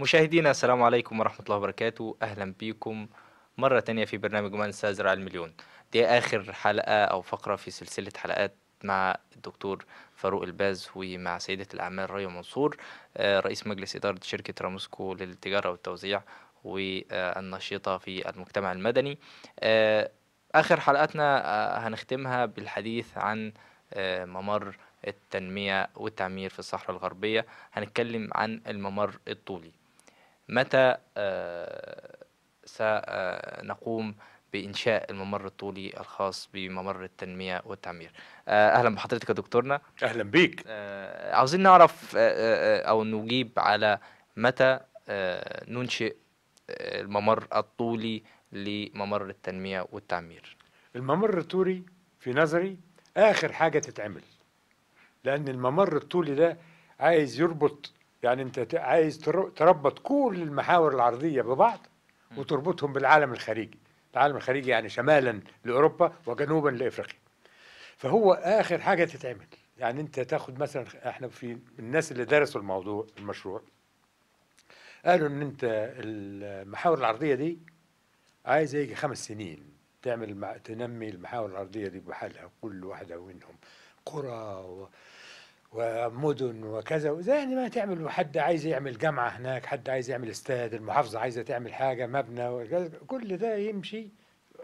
مشاهدينا السلام عليكم ورحمة الله وبركاته أهلا بيكم مرة تانية في برنامج من على المليون دي آخر حلقة أو فقرة في سلسلة حلقات مع الدكتور فاروق الباز ومع سيدة الأعمال ريا منصور آه، رئيس مجلس إدارة شركة راموسكو للتجارة والتوزيع والنشيطة في المجتمع المدني آه، آخر حلقتنا آه، هنختمها بالحديث عن ممر التنمية والتعمير في الصحراء الغربية هنتكلم عن الممر الطولي متى آه، سنقوم بانشاء الممر الطولي الخاص بممر التنميه والتعمير آه، اهلا بحضرتك يا دكتورنا اهلا بيك آه، عاوزين نعرف او نجيب على متى ننشئ الممر الطولي لممر التنميه والتعمير الممر الطولي في نظري اخر حاجه تتعمل لان الممر الطولي ده عايز يربط يعني انت عايز تربط كل المحاور العرضيه ببعض وتربطهم بالعالم الخارجي العالم الخارجي يعني شمالا لاوروبا وجنوبا لافريقيا فهو اخر حاجه تتعمل يعني انت تاخد مثلا احنا في الناس اللي درسوا الموضوع المشروع قالوا ان انت المحاور العرضيه دي عايز يجي خمس سنين تعمل تنمي المحاور الارضيه دي بحالها كل واحده منهم قرى و... ومدن وكذا زي يعني ما تعمل حد عايز يعمل جامعة هناك حد عايز يعمل استاد المحافظة عايزة تعمل حاجة مبنى وكذا كل ده يمشي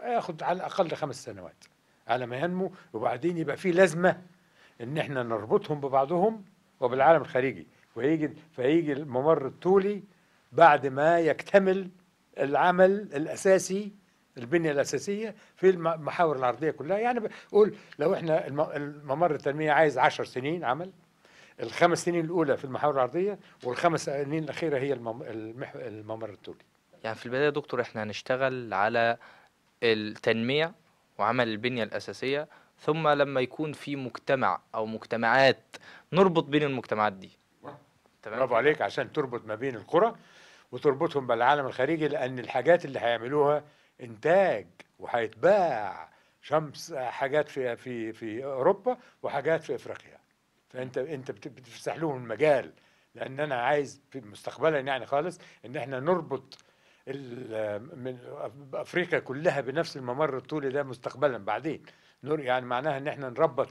ياخد على الأقل خمس سنوات على ما ينمو وبعدين يبقى في لازمة إن احنا نربطهم ببعضهم وبالعالم الخارجي ويجي فيجي الممر الطولي بعد ما يكتمل العمل الأساسي البنيه الاساسيه في المحاور العرضيه كلها يعني بقول لو احنا الممر التنميه عايز 10 سنين عمل الخمس سنين الاولى في المحاور العرضيه والخمس سنين الاخيره هي الممر الطولي يعني في البدايه يا دكتور احنا هنشتغل على التنميه وعمل البنيه الاساسيه ثم لما يكون في مجتمع او مجتمعات نربط بين المجتمعات دي تمام برافو عليك عشان تربط ما بين القرى وتربطهم بالعالم الخارجي لان الحاجات اللي هيعملوها انتاج وهيتباع شمس حاجات في في في اوروبا وحاجات في افريقيا فانت انت بتفسح لهم المجال لان انا عايز مستقبلا يعني خالص ان احنا نربط من افريقيا كلها بنفس الممر الطولي ده مستقبلا بعدين يعني معناها ان احنا نربط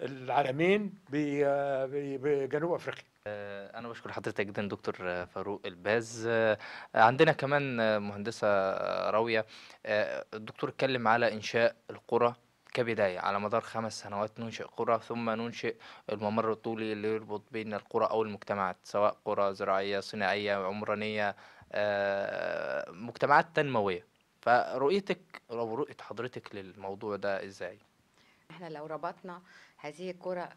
العالمين بجنوب افريقيا آه، أنا بشكر حضرتك جدا دكتور فاروق الباز آه، عندنا كمان مهندسة راوية آه، الدكتور اتكلم على إنشاء القرى كبداية على مدار خمس سنوات ننشئ قرى ثم ننشئ الممر الطولي اللي يربط بين القرى أو المجتمعات سواء قرى زراعية صناعية عمرانية مجتمعات تنموية فرؤيتك أو رؤية حضرتك للموضوع ده إزاي؟ احنا لو ربطنا هذه القرى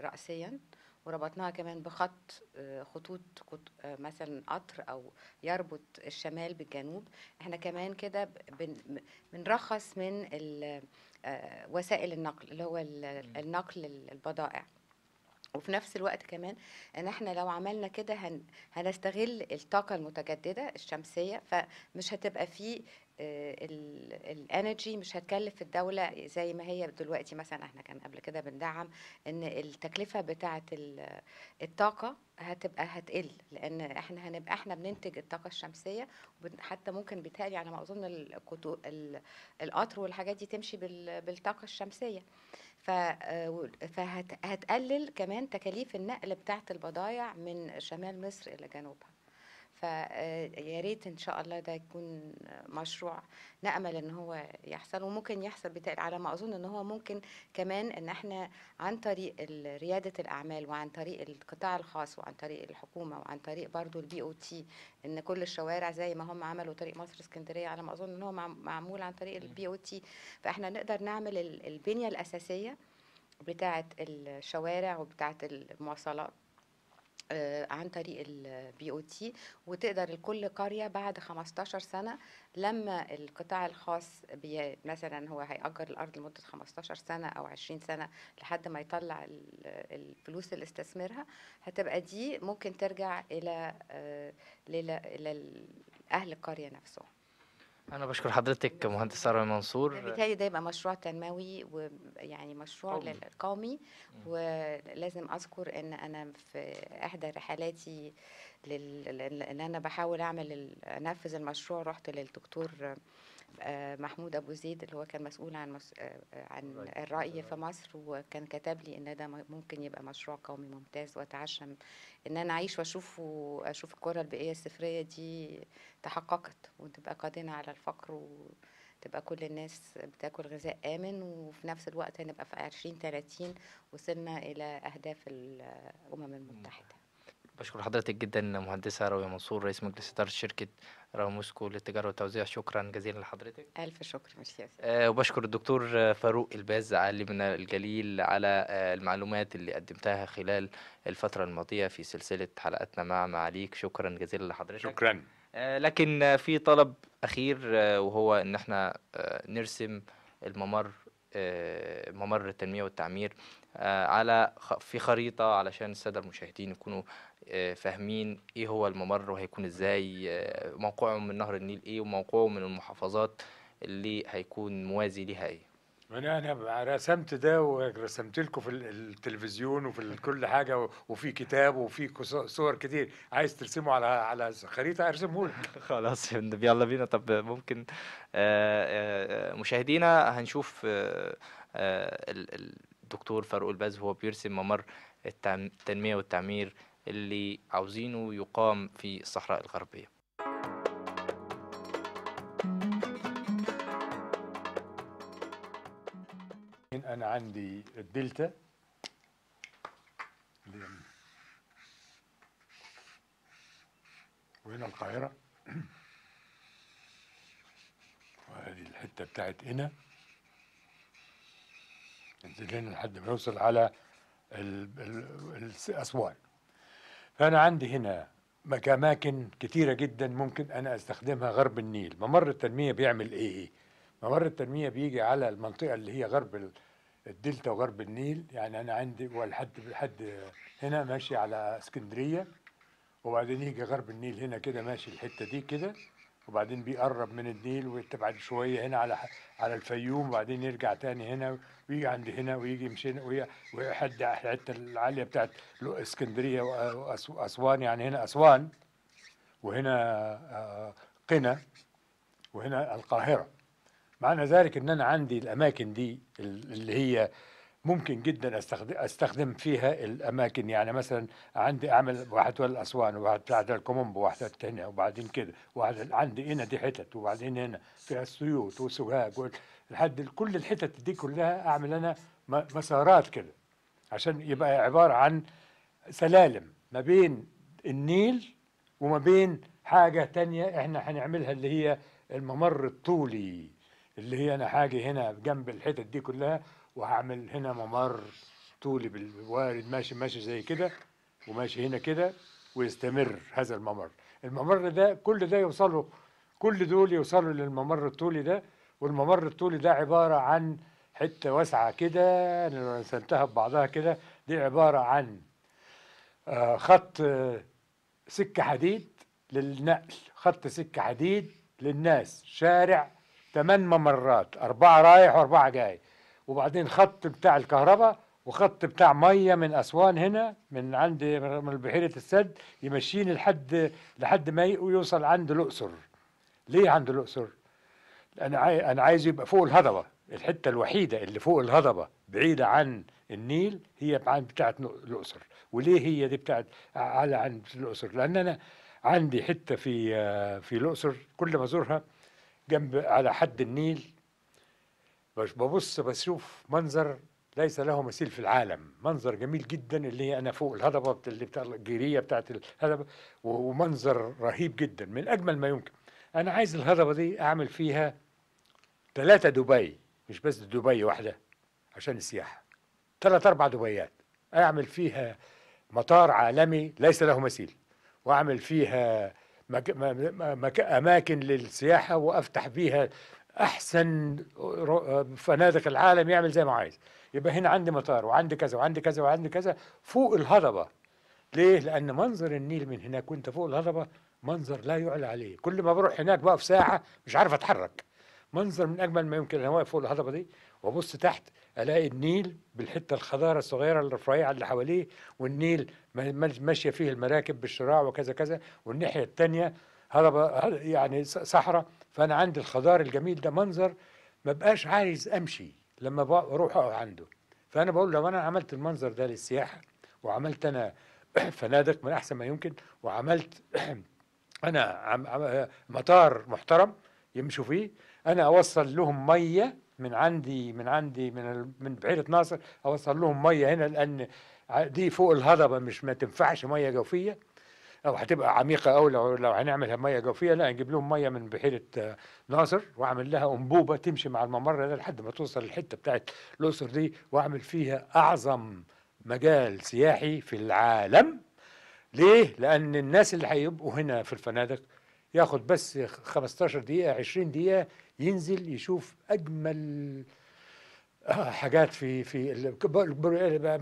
رأسيا وربطناها كمان بخط آه، خطوط آه، مثلا قطر او يربط الشمال بالجنوب احنا كمان كده بنرخص من آه، وسائل النقل اللي هو النقل البضائع وفي نفس الوقت كمان ان احنا لو عملنا كده هنستغل الطاقه المتجدده الشمسيه فمش هتبقى في آه، الانرجي مش هتكلف الدوله زي ما هي دلوقتي مثلا احنا كان قبل كده بندعم ان التكلفه بتاعه الطاقه هتبقى هتقل لان احنا هنبقى احنا بننتج الطاقه الشمسيه حتى ممكن بيتهيألي على يعني ما اظن القطر والحاجات دي تمشي بالطاقه الشمسيه فهتقلل آه، كمان تكاليف النقل بتاعه البضائع من شمال مصر الى جنوبها فيا آه، ريت ان شاء الله ده يكون مشروع نامل ان هو يحصل وممكن يحصل بتاعي على ما اظن ان هو ممكن كمان ان احنا عن طريق رياده الاعمال وعن طريق القطاع الخاص وعن طريق الحكومه وعن طريق برضو البي او تي ان كل الشوارع زي ما هم عملوا طريق مصر اسكندريه على ما اظن ان هو معمول عن طريق البي او تي فاحنا نقدر نعمل البنيه الاساسيه بتاعه الشوارع وبتاعه المواصلات آه، عن طريق البي او تي وتقدر لكل قريه بعد 15 سنه لما القطاع الخاص بي مثلا هو هيأجر الارض لمده 15 سنه او 20 سنه لحد ما يطلع الفلوس اللي استثمرها هتبقى دي ممكن ترجع الى آه، لاهل القريه نفسهم انا بشكر حضرتك مهندس ساره منصور بالتالي ده يبقى مشروع تنموي ويعني مشروع قومي ولازم اذكر ان انا في احدى رحلاتي لل... ان انا بحاول اعمل انفذ المشروع رحت للدكتور آه، محمود ابو زيد اللي هو كان مسؤول عن مس... آه، آه، عن الرأي في مصر وكان كتب لي ان ده ممكن يبقى مشروع قومي ممتاز واتعشم ان انا اعيش واشوف واشوف الكره البيئيه الصفريه دي تحققت وتبقى قادمه على الفقر وتبقى كل الناس بتاكل غذاء آمن وفي نفس الوقت هنبقى في 2030 وصلنا إلى أهداف الأمم المتحدة بشكر حضرتك جدا مهندسة راوية منصور رئيس مجلس إدارة شركة راموسكو للتجارة والتوزيع شكرا جزيلا لحضرتك ألف شكر ميرسي أه وبشكر الدكتور فاروق الباز عالمنا الجليل على آه، المعلومات اللي قدمتها خلال الفترة الماضية في سلسلة حلقاتنا مع معاليك شكرا جزيلا لحضرتك شكرا أه لكن في طلب أخير آه، وهو إن احنا آه، نرسم الممر ممر التنمية والتعمير آه، على في خريطه علشان الساده المشاهدين يكونوا آه، فاهمين ايه هو الممر وهيكون ازاي آه، موقعه من نهر النيل ايه وموقعه من المحافظات اللي هيكون موازي ليها ايه يعني انا انا رسمت ده ورسمت لكم في التلفزيون وفي كل حاجه وفي كتاب وفي صور كتير عايز ترسمه على على خريطه ارسمه لك خلاص يلا بينا طب ممكن مشاهدينا هنشوف الدكتور فاروق الباز هو بيرسم ممر التنمية والتعمير اللي عاوزينه يقام في الصحراء الغربية أنا عندي الدلتا وهنا القاهرة وهذه الحتة بتاعت هنا لين لحد ما نوصل على أسوان فأنا عندي هنا أماكن كثيرة جدا ممكن أنا أستخدمها غرب النيل ممر التنمية بيعمل إيه؟ ممر التنمية بيجي على المنطقة اللي هي غرب الدلتا وغرب النيل يعني أنا عندي والحد لحد هنا ماشي على اسكندرية وبعدين يجي غرب النيل هنا كده ماشي الحتة دي كده وبعدين بيقرب من النيل وتبعد شويه هنا على على الفيوم وبعدين يرجع تاني هنا ويجي عند هنا ويجي يمشي هنا ويحد الحته العاليه بتاعت اسكندريه واسوان يعني هنا اسوان وهنا آه، قنا وهنا القاهره معنى ذلك ان انا عندي الاماكن دي اللي هي ممكن جدا استخدم استخدم فيها الاماكن يعني مثلا عندي اعمل ولا الاسوان وواحد بتاع الكومبو واحد هنا وبعدين كده واحد عندي هنا دي حتت وبعدين هنا فيها السيوط وسوهاج لحد كل الحتت دي كلها اعمل انا مسارات كده عشان يبقى عباره عن سلالم ما بين النيل وما بين حاجه تانية احنا هنعملها اللي هي الممر الطولي اللي هي انا حاجه هنا جنب الحتت دي كلها وهعمل هنا ممر طولي بالوارد ماشي ماشي زي كده وماشي هنا كده ويستمر هذا الممر الممر ده كل ده يوصله كل دول يوصلوا للممر الطولي ده والممر الطولي ده عبارة عن حتة واسعة كده انا رسمتها ببعضها كده دي عبارة عن آه، خط آه، سكة حديد للنقل خط سكة حديد للناس شارع ثمان ممرات أربعة رايح وأربعة جاي وبعدين خط بتاع الكهرباء وخط بتاع مية من أسوان هنا من عند من بحيرة السد يمشيني لحد لحد ما يوصل عند الأقصر ليه عند الأقصر؟ أنا أنا عايز يبقى فوق الهضبة الحتة الوحيدة اللي فوق الهضبة بعيدة عن النيل هي عند بتاعة الأقصر وليه هي دي بتاعة على عند الأقصر لأن أنا عندي حتة في آه، في الأقصر كل ما أزورها جنب على حد النيل ببص بشوف منظر ليس له مثيل في العالم منظر جميل جدا اللي هي انا فوق الهضبه اللي بتاع الجيريه بتاعت الهضبه ومنظر رهيب جدا من اجمل ما يمكن انا عايز الهضبه دي اعمل فيها ثلاثه دبي مش بس دبي واحده عشان السياحه ثلاث اربع دبيات اعمل فيها مطار عالمي ليس له مثيل واعمل فيها اماكن للسياحه وافتح بيها احسن فنادق العالم يعمل زي ما عايز يبقى هنا عندي مطار وعندي كذا وعندي كذا وعندي كذا فوق الهضبه ليه لان منظر النيل من هناك وانت فوق الهضبه منظر لا يعلى عليه كل ما بروح هناك بقف ساعه مش عارف اتحرك منظر من اجمل ما يمكن انا واقف فوق الهضبه دي وابص تحت الاقي النيل بالحته الخضاره الصغيره الرفيعه اللي حواليه والنيل ماشيه فيه المراكب بالشراع وكذا كذا والناحيه الثانيه هضبه يعني صحراء فانا عندي الخضار الجميل ده منظر ما بقاش عايز امشي لما بروح اقعد عنده فانا بقول لو انا عملت المنظر ده للسياحه وعملت انا فنادق من احسن ما يمكن وعملت انا مطار محترم يمشوا فيه انا اوصل لهم ميه من عندي من عندي من من بحيره ناصر اوصل لهم ميه هنا لان دي فوق الهضبه مش ما تنفعش ميه جوفيه او هتبقى عميقه قوي لو لو هنعملها ميه جوفيه لا نجيب لهم ميه من بحيره آه، ناصر واعمل لها انبوبه تمشي مع الممر ده لحد ما توصل الحته بتاعت الاقصر دي واعمل فيها اعظم مجال سياحي في العالم ليه؟ لان الناس اللي هيبقوا هنا في الفنادق ياخد بس 15 دقيقه 20 دقيقه ينزل يشوف اجمل آه، حاجات في في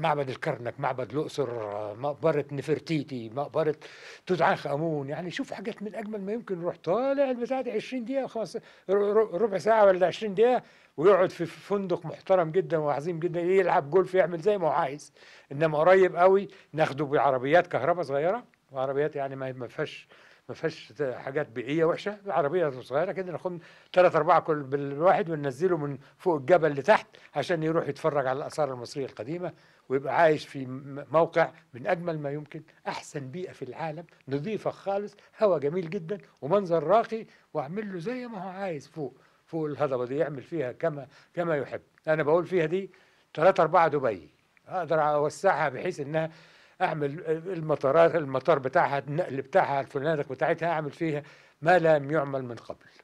معبد الكرنك معبد الاقصر آه، مقبره نفرتيتي مقبره توت عنخ امون يعني شوف حاجات من اجمل ما يمكن يروح طالع البتاع دي 20 دقيقه خلاص ربع ساعه ولا 20 دقيقه ويقعد في فندق محترم جدا وعظيم جدا يلعب جولف يعمل زي ما هو عايز انما قريب قوي ناخده بعربيات كهرباء صغيره وعربيات يعني ما فيهاش ما فيهاش حاجات بيئيه وحشه العربيه صغيره كده ناخد ثلاث اربعه كل بالواحد وننزله من فوق الجبل لتحت عشان يروح يتفرج على الاثار المصريه القديمه ويبقى عايش في موقع من اجمل ما يمكن احسن بيئه في العالم نظيفه خالص هواء جميل جدا ومنظر راقي واعمل له زي ما هو عايز فوق فوق الهضبه دي يعمل فيها كما كما يحب انا بقول فيها دي ثلاثة أربعة دبي اقدر اوسعها بحيث انها اعمل المطارات المطار بتاعها النقل بتاعها الفنادق بتاعتها اعمل فيها ما لم يعمل من قبل